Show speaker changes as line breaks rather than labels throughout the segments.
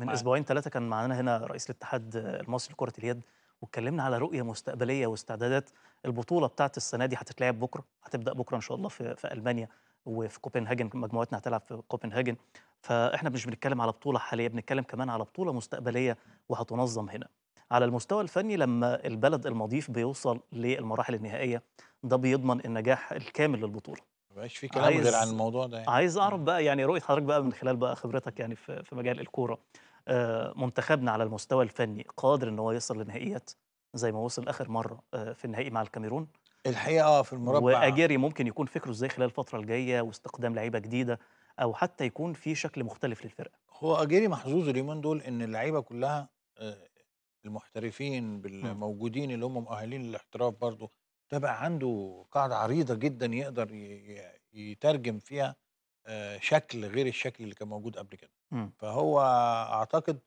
من معاك. اسبوعين ثلاثه كان معانا هنا رئيس الاتحاد المصري لكره اليد واتكلمنا على رؤيه مستقبليه واستعدادات البطوله بتاعه السنه دي هتتلعب بكره هتبدا بكره ان شاء الله في, في المانيا وفي كوبنهاجن مجموعتنا هتلعب في كوبنهاجن فاحنا مش بنتكلم على بطوله حاليه بنتكلم كمان على بطوله مستقبليه وهتنظم هنا على المستوى الفني لما البلد المضيف بيوصل للمراحل النهائيه ده بيضمن النجاح الكامل للبطوله
مبقاش في كلام غير عن الموضوع ده يعني.
عايز اعرف بقى يعني رؤيه حضرتك بقى من خلال بقى خبرتك يعني في مجال الكوره آه، منتخبنا على المستوى الفني قادر ان هو يصل لنهائيات زي ما وصل اخر مره آه، في النهائي مع الكاميرون الحقيقه آه، في المربع واجيري ممكن يكون فكره ازاي خلال الفتره الجايه واستقدام لعيبه جديده او حتى يكون في شكل مختلف للفرقه هو اجيري محظوظ اليومين دول ان اللعيبه كلها
المحترفين
بالموجودين اللي هم مؤهلين
للاحتراف برضه ده بقى عنده قاعده عريضه جدا يقدر يترجم فيها آه، شكل غير الشكل اللي كان موجود قبل كده م. امم. فهو اعتقد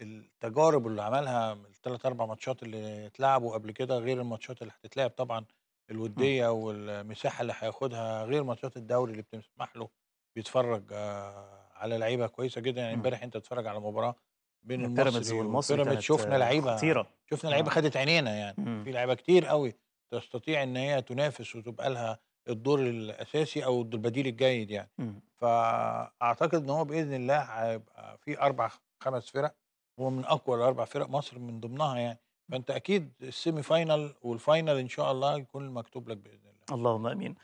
التجارب اللي عملها الثلاث اربع ماتشات اللي اتلعبوا قبل كده غير الماتشات اللي هتتلعب طبعا امم. الوديه م. والمساحه اللي هياخدها غير ماتشات الدوري اللي بتسمح له بيتفرج آه، على لعيبه كويسه جدا يعني امم. امبارح انت تتفرج على مباراه بين يعني المصري والمصري بيراميدز شفنا لعيبه خطيره شفنا لعيبه خدت عينينا يعني م. في لعيبه كتير قوي تستطيع ان هي تنافس وتبقى لها الدور الاساسي او البديل الجيد يعني م. إمم. فاعتقد ان هو باذن الله هيبقى في اربع خمس فرق هو من اقوى الاربع فرق مصر من ضمنها يعني فانت اكيد السيمي فاينل والفاينل ان شاء الله يكون مكتوب لك باذن الله اللهم امين